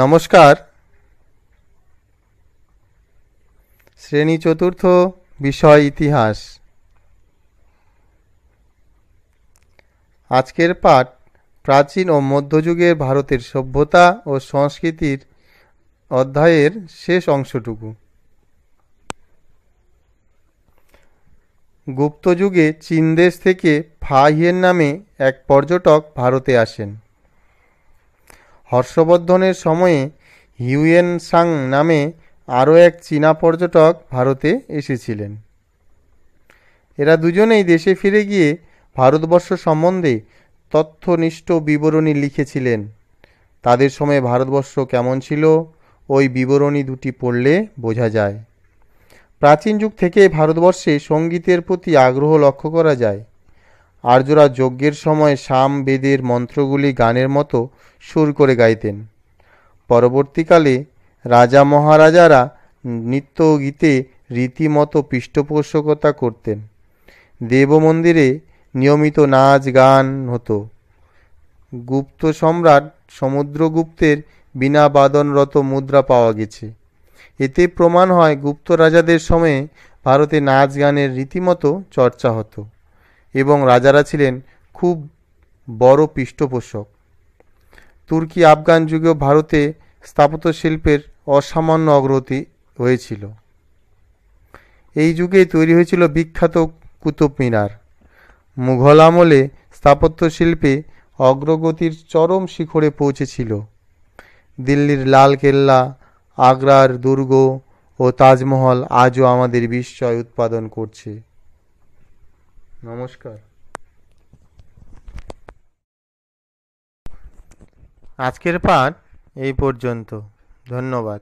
নমস্কার শ্রেণী চতুর্থ বিষয় ইতিহাস আজকের পাঠ প্রাচীন ও মধ্যযুগের ভারতের সভ্যতা ও সংস্কৃতির অধ্যায়ের শেষ অংশটুকু গুপ্তযুগে চীন দেশ থেকে ফাহিয়ের নামে এক পর্যটক ভারতে আসেন হর্ষবর্ধনের সময়ে হিউয়েন সাং নামে আরও এক চীনা পর্যটক ভারতে এসেছিলেন এরা দুজনেই দেশে ফিরে গিয়ে ভারতবর্ষ সম্বন্ধে তথ্যনিষ্ঠ বিবরণী লিখেছিলেন তাদের সময়ে ভারতবর্ষ কেমন ছিল ওই বিবরণী দুটি পড়লে বোঝা যায় প্রাচীন যুগ থেকে ভারতবর্ষে সঙ্গীতের প্রতি আগ্রহ লক্ষ্য করা যায় আর্যরা যজ্ঞের সময় সাম বেদের মন্ত্রগুলি গানের মতো সুর করে গাইতেন পরবর্তীকালে রাজা মহারাজারা নৃত্য গীতে রীতিমতো পৃষ্ঠপোষকতা করতেন দেব মন্দিরে নিয়মিত নাচ গান হতো গুপ্ত সম্রাট সমুদ্রগুপ্তের বিনা বাদনরত মুদ্রা পাওয়া গেছে এতে প্রমাণ হয় গুপ্ত রাজাদের সময়ে ভারতে নাচ গানের রীতিমতো চর্চা হতো এবং রাজারা ছিলেন খুব বড় পৃষ্ঠপোষক তুর্কি আফগান যুগেও ভারতে স্থাপত্য শিল্পের অসামান্য অগ্রগতি হয়েছিল এই যুগেই তৈরি হয়েছিল বিখ্যাত কুতুব মিনার মুঘল আমলে স্থাপত্য শিল্পে অগ্রগতির চরম শিখরে পৌঁছেছিল দিল্লির লাল কেল্লা আগ্রার দুর্গ ও তাজমহল আজও আমাদের বিস্ময় উৎপাদন করছে নমস্কার আজকের পাঠ এই পর্যন্ত ধন্যবাদ